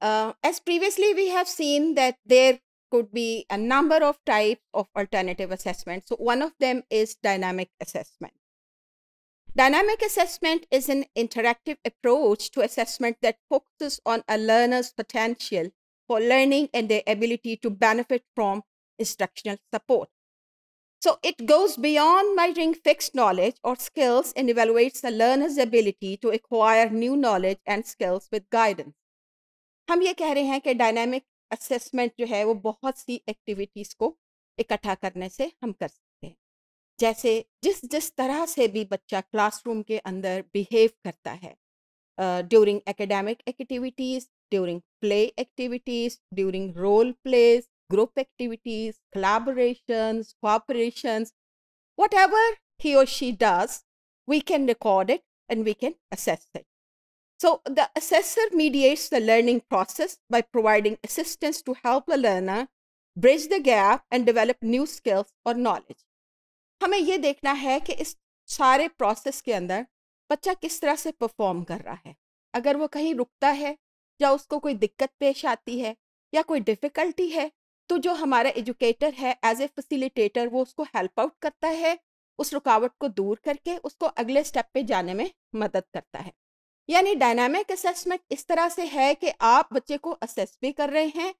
Uh, as previously we have seen that there could be a number of types of alternative assessment. So one of them is dynamic assessment. Dynamic assessment is an interactive approach to assessment that focuses on a learner's potential for learning and their ability to benefit from instructional support. So it goes beyond measuring fixed knowledge or skills and evaluates the learner's ability to acquire new knowledge and skills with guidance. हम ये कह रहे हैं कि dynamic assessment जो है वो बहुत सी एक्टिविटीज़ को इकट्ठा करने से हम कर सकते हैं जैसे जिस जिस तरह से भी बच्चा क्लासरूम के अंदर बिहेव करता है during academic activities during play activities during role plays group activities collaboration collaborations, whatever he और she does we can record it and we can assess it So the assessor mediates the learning process by providing assistance to help the learner bridge the gap and develop new skills or knowledge. हमें ये देखना है कि इस सारे process के अंदर बच्चा किस तरह से परफॉर्म कर रहा है अगर वो कहीं रुकता है या उसको कोई दिक्कत पेश आती है या कोई डिफ़िकल्टी है तो जो हमारा एजुकेटर है एज ए फैसिलिटेटर वो उसको हेल्प आउट करता है उस रुकावट को दूर करके उसको अगले स्टेप पे जाने में मदद करता है यानी डायनामिक असेसमेंट इस तरह से है कि आप बच्चे को असेस भी कर रहे हैं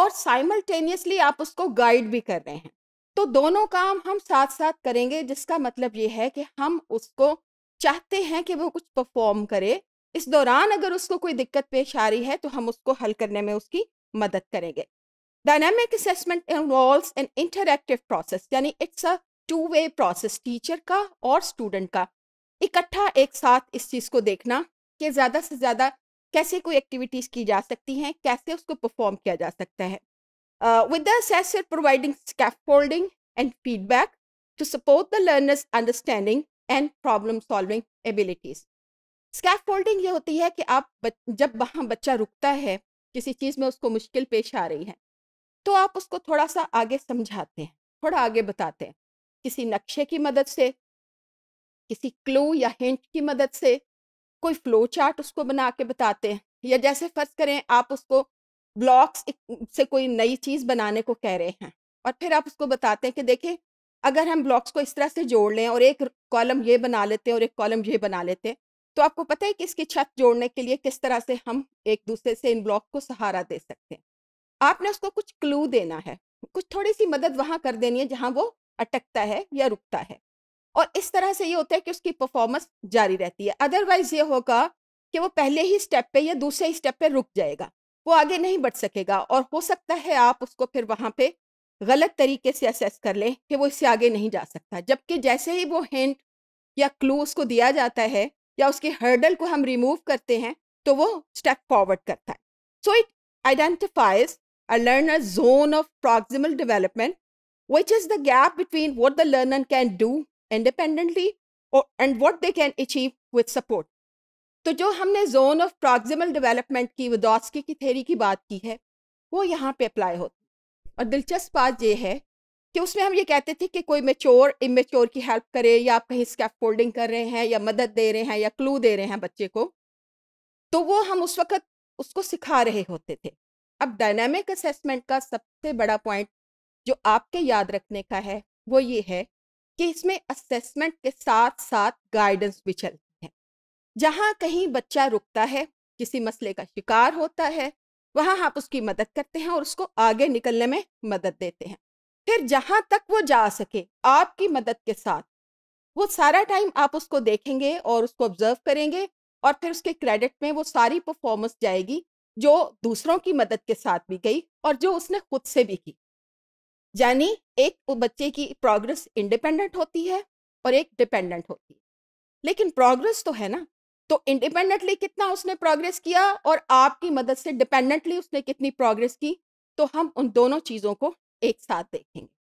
और साइमल्टेनियसली आप उसको गाइड भी कर रहे हैं तो दोनों काम हम साथ साथ करेंगे जिसका मतलब ये है कि हम उसको चाहते हैं कि वो कुछ परफॉर्म करे इस दौरान अगर उसको कोई दिक्कत पेश आ रही है तो हम उसको हल करने में उसकी मदद करेंगे dynamic assessment involves an interactive process यानी it's a two way process teacher का और स्टूडेंट का इकट्ठा एक साथ इस चीज़ को देखना कि ज़्यादा से ज़्यादा कैसे कोई एक्टिविटीज़ की जा सकती हैं कैसे उसको परफॉर्म किया जा सकता है with the assessor providing scaffolding and feedback to support the learner's understanding and problem solving abilities scaffolding ये होती है कि आप जब वहाँ बच्चा रुकता है किसी चीज़ में उसको मुश्किल पेश आ रही है तो आप उसको थोड़ा सा आगे समझाते हैं थोड़ा आगे बताते हैं किसी नक्शे की मदद से किसी क्लू या हिंट की मदद से कोई फ्लो चार्ट उसको बना के बताते हैं या जैसे फर्ज करें आप उसको ब्लॉक्स से कोई नई चीज़ बनाने को कह रहे हैं और फिर आप उसको बताते हैं कि देखिए अगर हम ब्लॉक्स को इस तरह से जोड़ लें और एक कॉलम ये बना लेते हैं और एक कॉलम ये बना लेते हैं तो आपको पता है कि इसकी छत जोड़ने के लिए किस तरह से हम एक दूसरे से इन ब्लॉक को सहारा दे सकते हैं आपने उसको कुछ क्लू देना है कुछ थोड़ी सी मदद वहाँ कर देनी है जहाँ वो अटकता है या रुकता है और इस तरह से ये होता है कि उसकी परफॉर्मेंस जारी रहती है अदरवाइज ये होगा कि वो पहले ही स्टेप पे या दूसरे स्टेप पे रुक जाएगा वो आगे नहीं बढ़ सकेगा और हो सकता है आप उसको फिर वहाँ पे गलत तरीके से असेस कर लें कि वो इससे आगे नहीं जा सकता जबकि जैसे ही वो हिंट या क्लू उसको दिया जाता है या उसके हर्डल को हम रिमूव करते हैं तो वो स्टेप फॉरवर्ड करता है so it identifies a learner zone of proximal development which is the gap between what the learner can do independently or, and what they can achieve with support. तो जो हमने zone of proximal development की वदौस्की की theory की बात की है वो यहाँ पे अप्लाई होती और दिलचस्प बात यह है कि उसमें हम ये कहते थे कि कोई मेच्योर इमेच्योर की हेल्प करे या आप कहीं स्कैप फोल्डिंग कर रहे हैं या मदद दे रहे हैं या क्लू दे रहे हैं बच्चे को तो वो हम उस वक्त उसको सिखा रहे होते थे अब डायनामिक असेसमेंट का सबसे बड़ा पॉइंट जो आपके याद रखने का है वो ये है कि इसमें असेसमेंट के साथ साथ गाइडेंस भी चलती है जहाँ कहीं बच्चा रुकता है किसी मसले का शिकार होता है वहाँ आप उसकी मदद करते हैं और उसको आगे निकलने में मदद देते हैं फिर जहाँ तक वो जा सके आपकी मदद के साथ वो सारा टाइम आप उसको देखेंगे और उसको ऑब्जर्व करेंगे और फिर उसके क्रेडिट में वो सारी परफॉर्मेंस जाएगी जो दूसरों की मदद के साथ भी गई और जो उसने खुद से भी की यानी एक बच्चे की प्रोग्रेस इंडिपेंडेंट होती है और एक डिपेंडेंट होती है लेकिन प्रोग्रेस तो है ना तो इंडिपेंडेंटली कितना उसने प्रोग्रेस किया और आपकी मदद से डिपेंडेंटली उसने कितनी प्रोग्रेस की तो हम उन दोनों चीज़ों को एक साथ देखेंगे